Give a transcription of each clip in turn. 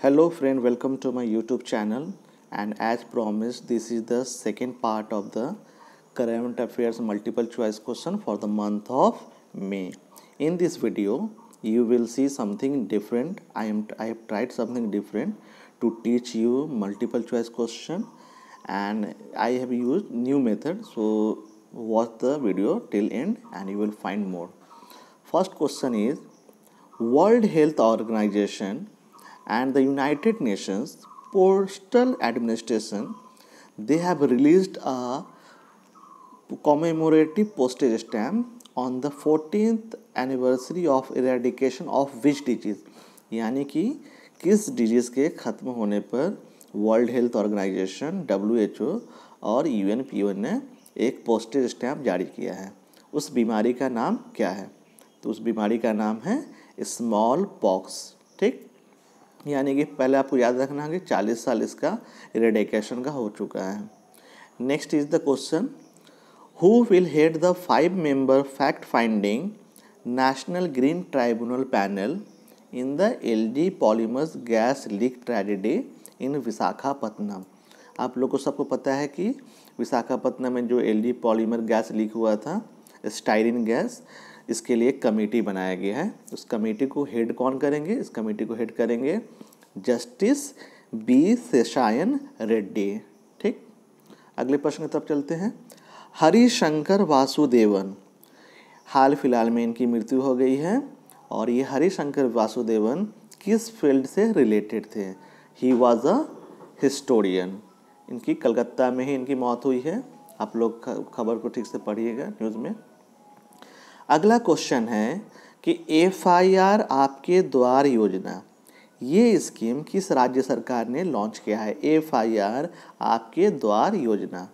hello friend welcome to my youtube channel and as promised this is the second part of the current affairs multiple choice question for the month of may in this video you will see something different i am i have tried something different to teach you multiple choice question and i have used new method so watch the video till end and you will find more first question is world health organization and the United Nations Postal Administration, they have released a commemorative postage stamp on the 14th anniversary of eradication of which disease यानी कि किस disease के ख़त्म होने पर World Health Organization W H O और U N P O ने एक पोस्टेज स्टैम्प जारी किया है उस बीमारी का नाम क्या है तो उस बीमारी का नाम है स्मॉल पॉक्स ठीक यानी कि पहले आपको याद रखना है कि चालीस साल इसका रेडिकेशन का हो चुका है next is the question who will head the five member fact finding National Green Tribunal panel in the L G Polymers gas leak tragedy in Visakhapatnam आप लोग को सबको पता है कि विशाखापत्तनम में जो L G polymer gas leak हुआ था स्टाइरिन गैस इसके लिए कमेटी बनाया गया है उस कमेटी को हेड कौन करेंगे इस कमेटी को हेड करेंगे जस्टिस बी सेशायन रेड्डी ठीक अगले प्रश्न की तरफ चलते हैं हरिशंकर वासुदेवन हाल फिलहाल में इनकी मृत्यु हो गई है और ये हरिशंकर वासुदेवन किस फील्ड से रिलेटेड थे ही वॉज अ हिस्टोरियन इनकी कलकत्ता में ही इनकी मौत हुई है आप लोग खबर को ठीक से पढ़िएगा न्यूज़ में अगला क्वेश्चन है कि एफ आपके द्वार योजना ये स्कीम किस राज्य सरकार ने लॉन्च किया है एफ आपके द्वार योजना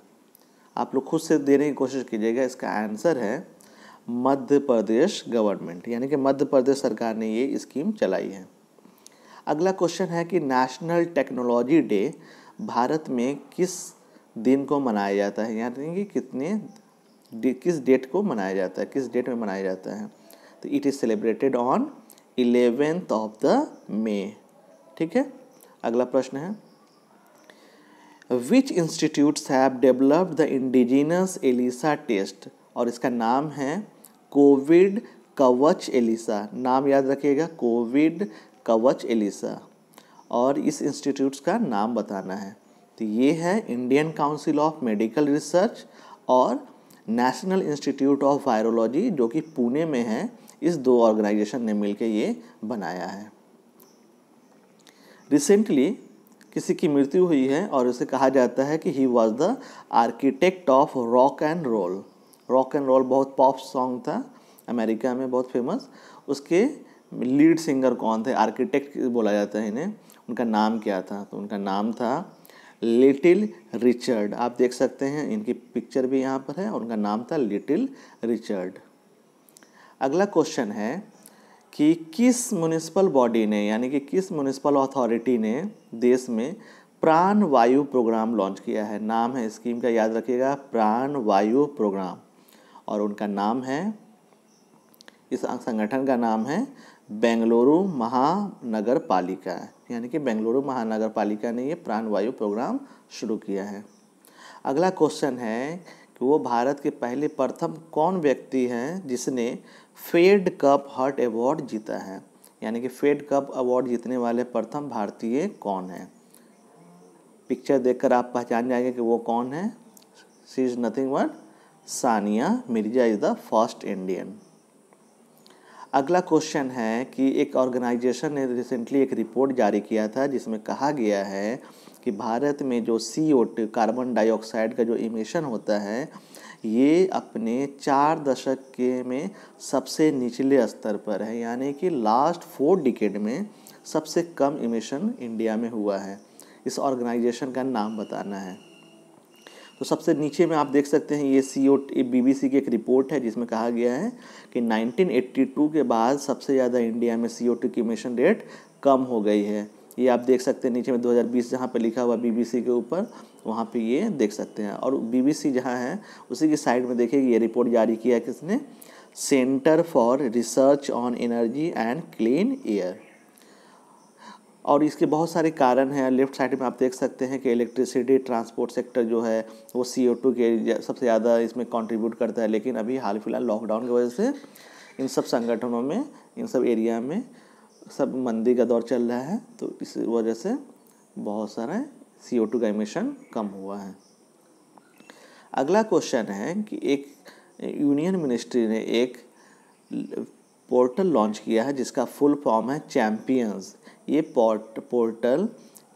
आप लोग खुद से देने की कोशिश कीजिएगा इसका आंसर है मध्य प्रदेश गवर्नमेंट यानी कि मध्य प्रदेश सरकार ने ये स्कीम चलाई है अगला क्वेश्चन है कि नेशनल टेक्नोलॉजी डे भारत में किस दिन को मनाया जाता है यानी कि कितने किस डेट को मनाया जाता है किस डेट में मनाया जाता है तो it is celebrated on eleventh of the May ठीक है अगला प्रश्न है which institutes have developed the indigenous ELISA test और इसका नाम है कोविड कवच एलिसा नाम याद रखिएगा कोविड कवच एलिसा और इस इंस्टीट्यूट्स का नाम बताना है तो ये है Indian Council of Medical Research और नेशनल इंस्टीट्यूट ऑफ वायरोलॉजी जो कि पुणे में है इस दो ऑर्गेनाइजेशन ने मिलकर ये बनाया है रिसेंटली किसी की मृत्यु हुई है और उसे कहा जाता है कि he was the architect of rock and roll rock and roll बहुत पॉप सॉन्ग था अमेरिका में बहुत फेमस उसके लीड सिंगर कौन थे आर्किटेक्ट बोला जाता है इन्हें उनका नाम क्या था तो उनका नाम था लिटिल रिचर्ड आप देख सकते हैं इनकी पिक्चर भी यहाँ पर है और उनका नाम था लिटिल रिचर्ड अगला क्वेश्चन है कि किस म्यूनिसिपल बॉडी ने यानी कि किस म्यूनिसिपल अथॉरिटी ने देश में प्राण वायु प्रोग्राम लॉन्च किया है नाम है स्कीम का याद रखिएगा प्राण वायु प्रोग्राम और उनका नाम है इस संगठन का नाम है बेंगलुरु महानगर पालिका यानी कि बेंगलुरु महानगर पालिका ने ये प्राणवायु प्रोग्राम शुरू किया है अगला क्वेश्चन है कि वो भारत के पहले प्रथम कौन व्यक्ति हैं जिसने फेड कप हर्ट अवार्ड जीता है यानी कि फेड कप अवार्ड जीतने वाले प्रथम भारतीय कौन हैं पिक्चर देखकर आप पहचान जाएंगे कि वो कौन है she is nothing one Sania Mirza is the first Indian अगला क्वेश्चन है कि एक ऑर्गेनाइजेशन ने रिसेंटली एक रिपोर्ट जारी किया था जिसमें कहा गया है कि भारत में जो सी ओ कार्बन डाइऑक्साइड का जो इमिशन होता है ये अपने चार दशक के में सबसे निचले स्तर पर है यानी कि लास्ट फोर डिकेड में सबसे कम इमिशन इंडिया में हुआ है इस ऑर्गेनाइजेशन का नाम बताना है तो सबसे नीचे में आप देख सकते हैं ये सी ओ बी बी सी की एक रिपोर्ट है जिसमें कहा गया है कि 1982 के बाद सबसे ज़्यादा इंडिया में सी ओ टी की मिशन रेट कम हो गई है ये आप देख सकते हैं नीचे में 2020 जहाँ पर लिखा हुआ बीबीसी के ऊपर वहाँ पे ये देख सकते हैं और बीबीसी जहाँ है उसी की साइड में देखिए ये रिपोर्ट जारी किया है किसने centre for research on energy and clean air और इसके बहुत सारे कारण हैं लेफ्ट साइड में आप देख सकते हैं कि इलेक्ट्रिसिटी ट्रांसपोर्ट सेक्टर जो है वो सी के सबसे ज़्यादा इसमें कंट्रीब्यूट करता है लेकिन अभी हाल फिलहाल लॉकडाउन की वजह से इन सब संगठनों में इन सब एरिया में सब मंदी का दौर चल रहा है तो इस वजह से बहुत सारा सी ओ टू का एमिशन कम हुआ है अगला क्वेश्चन है कि एक यूनियन मिनिस्ट्री ने एक पोर्टल लॉन्च किया है जिसका फुल फॉर्म है चैम्पियंस ये पोर्ट पोर्टल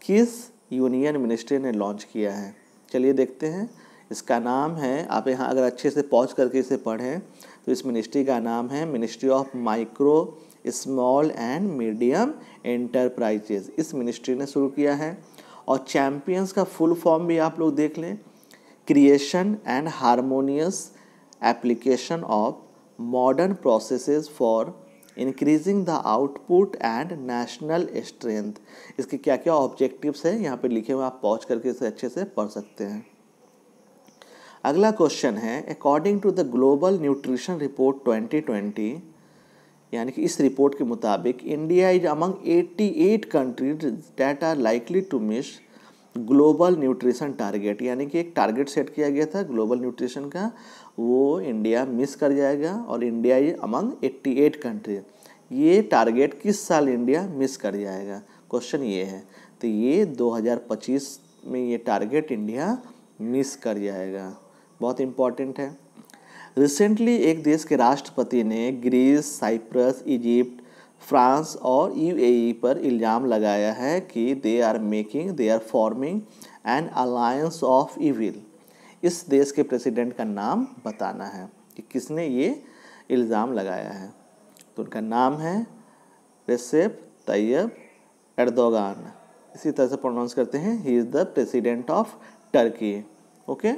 किस यूनियन मिनिस्ट्री ने लॉन्च किया है चलिए देखते हैं इसका नाम है आप यहाँ अगर अच्छे से पॉज करके इसे पढ़ें तो इस मिनिस्ट्री का नाम है ministry of micro small and medium enterprises इस मिनिस्ट्री ने शुरू किया है और चैम्पियंस का फुल फॉर्म भी आप लोग देख लें creation and harmonious application of modern processes for increasing the output and national strength इसके क्या क्या ऑब्जेक्टिव्स हैं यहाँ पे लिखे हुए आप पहुँच करके इसे अच्छे से पढ़ सकते हैं अगला क्वेश्चन है according to the global nutrition report 2020 यानी कि इस रिपोर्ट के मुताबिक India is among 88 countries that are likely to miss global nutrition target यानी कि एक टारगेट सेट किया गया था ग्लोबल न्यूट्रिशन का वो इंडिया मिस कर जाएगा और इंडिया ये अमंग 88 कंट्री ये टारगेट किस साल इंडिया मिस कर जाएगा क्वेश्चन ये है तो ये 2025 में ये टारगेट इंडिया मिस कर जाएगा बहुत इम्पॉर्टेंट है रिसेंटली एक देश के राष्ट्रपति ने ग्रीस साइप्रस इजिप्ट फ्रांस और यूएई पर इल्ज़ाम लगाया है कि they are making they are forming an alliance of evil इस देश के प्रेसिडेंट का नाम बताना है कि किसने ये इल्ज़ाम लगाया है तो उनका नाम है रेसेप तैयब एर्दोगान इसी तरह से प्रोनाउंस करते हैं he is the president of Turkey okay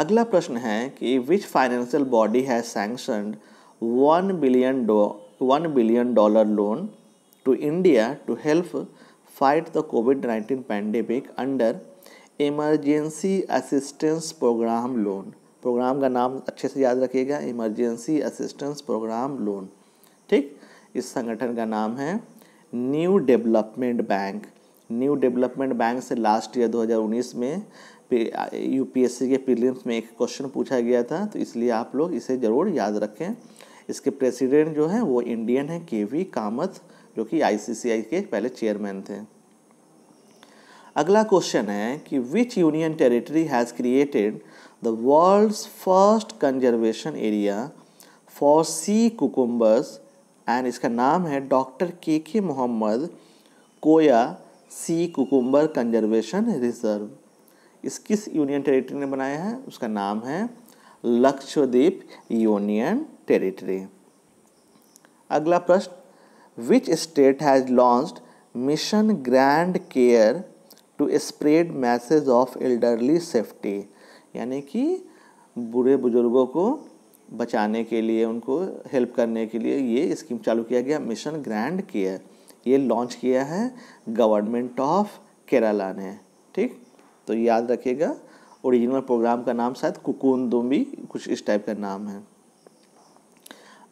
अगला प्रश्न है कि which financial body has sanction one billion one billion dollar loan to India to help fight the COVID nineteen pandemic under emergency assistance programme loan programme का नाम अच्छे से याद रखिएगा इमरजेंसी असिस्टेंस प्रोग्राम लोन ठीक इस संगठन का नाम है new development bank new development bank से लास्ट ईयर 2019 में यूपीएससी के प्रीलिम्स में एक क्वेश्चन पूछा गया था तो इसलिए आप लोग इसे ज़रूर याद रखें इसके प्रेसिडेंट जो हैं वो इंडियन हैं के वी कामत जो कि आईसीसीआई के पहले चेयरमैन थे अगला क्वेश्चन है कि which union territory has created the world's first conservation area for sea cucumbers and इसका नाम है doctor K K Mohammed Koya sea cucumber conservation reserve इस किस यूनियन टेरिटरी ने बनाया है उसका नाम है लक्षद्वीप यूनियन टेरिटरी अगला प्रश्न which state has launched mission grand care to spread message of elderly safety यानी कि बुरे बुजुर्गों को बचाने के लिए उनको हेल्प करने के लिए ये स्कीम चालू किया गया मिशन ग्रैंड केयर ये लॉन्च किया है गवर्नमेंट ऑफ केरला ने ठीक तो याद रखिएगा ओरिजिनल प्रोग्राम का नाम शायद कुकुन दुम्बी कुछ इस टाइप का नाम है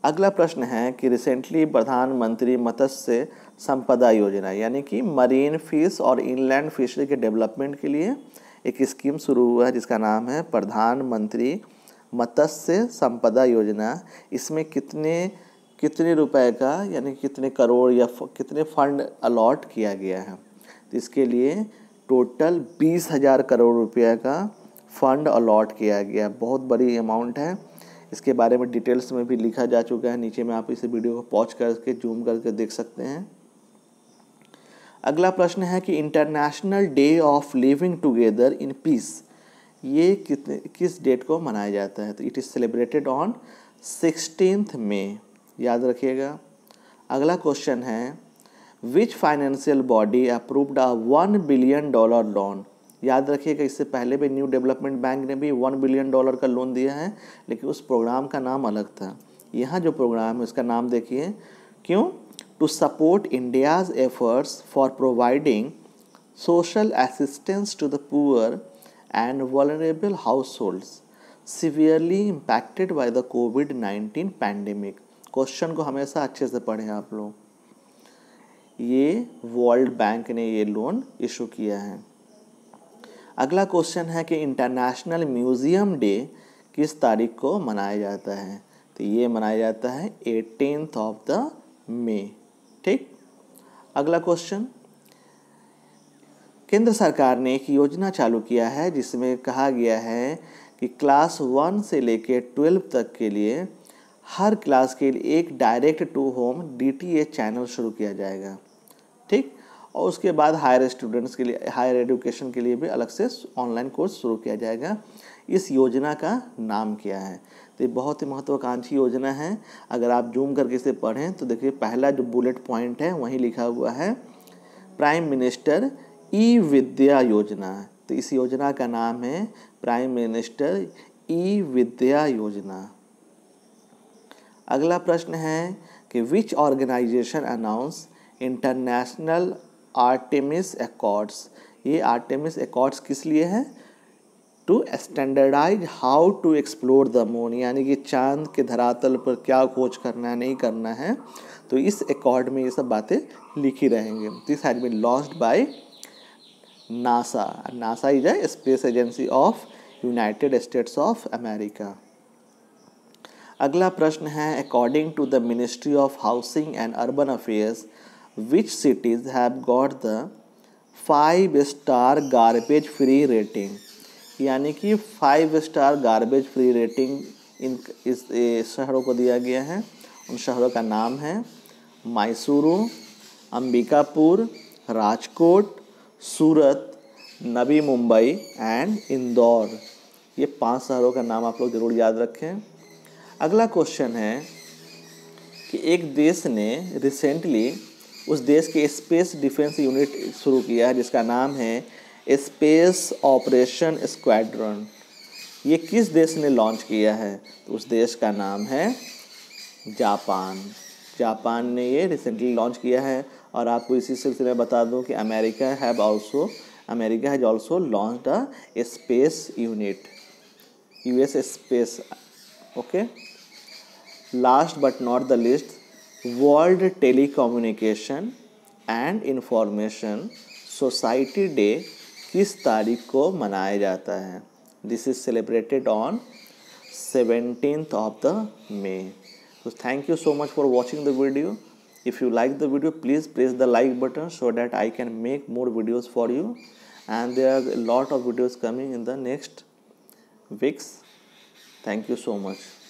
अगला प्रश्न है कि रिसेंटली प्रधानमंत्री मत्स्य संपदा योजना यानी कि मरीन फिश और इनलैंड फिशरी के डेवलपमेंट के लिए एक स्कीम शुरू हुआ है जिसका नाम है प्रधानमंत्री मत्स्य संपदा योजना इसमें कितने कितने रुपए का यानी कितने करोड़ या कितने फंड अलॉट किया गया है तो इसके लिए टोटल बीस हज़ार करोड़ रुपये का फंड अलॉट किया गया बहुत बड़ी अमाउंट है इसके बारे में डिटेल्स में भी लिखा जा चुका है नीचे में आप इस वीडियो को पॉज करके जूम करके देख सकते हैं अगला प्रश्न है कि international day of living together in peace ये कितने किस डेट को मनाया जाता है तो it is celebrated on sixteenth May याद रखिएगा अगला क्वेश्चन है which financial body approved a one billion dollar loan याद रखिएगा इससे पहले भी न्यू डेवलपमेंट बैंक ने भी वन बिलियन डॉलर का लोन दिया है लेकिन उस प्रोग्राम का नाम अलग था यहाँ जो प्रोग्राम है उसका नाम देखिए क्यों to support India's efforts for providing assistance to the poor and vulnerable households severely impacted by the COVID nineteen pandemic question को हमेशा अच्छे से पढ़ें आप लोग ये वर्ल्ड बैंक ने ये लोन इशू किया है अगला क्वेश्चन है कि इंटरनेशनल म्यूज़ियम डे किस तारीख को मनाया जाता है तो ये मनाया जाता है एटीनथ ऑफ द मे ठीक अगला क्वेश्चन केंद्र सरकार ने एक योजना चालू किया है जिसमें कहा गया है कि क्लास वन से लेकर ट्वेल्व तक के लिए हर क्लास के लिए एक direct to home DTH channel शुरू किया जाएगा ठीक और उसके बाद हायर स्टूडेंट्स के लिए हायर एजुकेशन के लिए भी अलग से ऑनलाइन कोर्स शुरू किया जाएगा इस योजना का नाम क्या है तो ये बहुत ही महत्वाकांक्षी योजना है अगर आप जूम करके इसे पढ़ें तो देखिए पहला जो बुलेट पॉइंट है वहीं लिखा हुआ है प्राइम मिनिस्टर ई विद्या योजना तो इस योजना का नाम है प्राइम मिनिस्टर ई विद्या योजना अगला प्रश्न है कि which organisation announce international Artemis Accords ये आर्टेमिस एकॉर्ड्स किस लिए हैं to standardise how to explore the moon यानी कि चांद के धरातल पर क्या खोज करना है नहीं करना है तो इस एकॉर्ड में ये सब बातें लिखी रहेंगे this has been launch by NASA NASA is a space agency of United States of America अगला प्रश्न है according to the ministry of housing and urban affairs which cities have got the five star garbage free rating यानी कि five star garbage free rating इन इस शहरों को दिया गया है उन शहरों का नाम है मैसूरू अंबिकापुर राजकोट सूरत नवी मुंबई एंड इंदौर ये पांच शहरों का नाम आप लोग ज़रूर याद रखें अगला क्वेश्चन है कि एक देश ने रिसेंटली उस देश के स्पेस डिफेंस यूनिट शुरू किया है जिसका नाम है स्पेस ऑपरेशन स्क्वाड्रन ये किस देश ने लॉन्च किया है तो उस देश का नाम है जापान जापान ने ये रिसेंटली लॉन्च किया है और आपको इसी सिलसिले में बता दूं कि America have also America has also launch the space unit US space okay last but not the least world telecommunication and information society day किस तारीख को मनाया जाता है this is celebrated on seventeen of the May तो thank you so much for watching the video if you like the video please press the like button so that I can make more videos for you and there are lot of videos coming in the next weeks thank you so much